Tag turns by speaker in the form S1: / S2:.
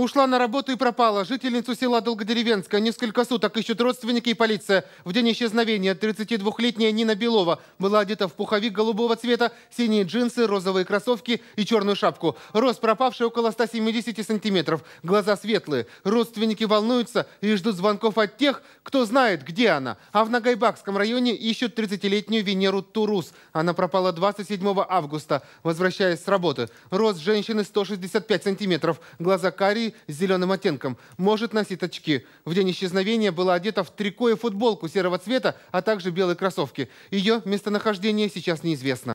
S1: Ушла на работу и пропала. Жительницу села Долгодеревенская. Несколько суток ищут родственники и полиция. В день исчезновения 32-летняя Нина Белова была одета в пуховик голубого цвета, синие джинсы, розовые кроссовки и черную шапку. Рост пропавший около 170 сантиметров. Глаза светлые. Родственники волнуются и ждут звонков от тех, кто знает, где она. А в Нагайбакском районе ищут 30-летнюю Венеру Турус. Она пропала 27 августа, возвращаясь с работы. Рост женщины 165 сантиметров. Глаза карие, с зеленым оттенком. Может носить очки. В день исчезновения была одета в трико и футболку серого цвета, а также белые кроссовки. Ее местонахождение сейчас неизвестно.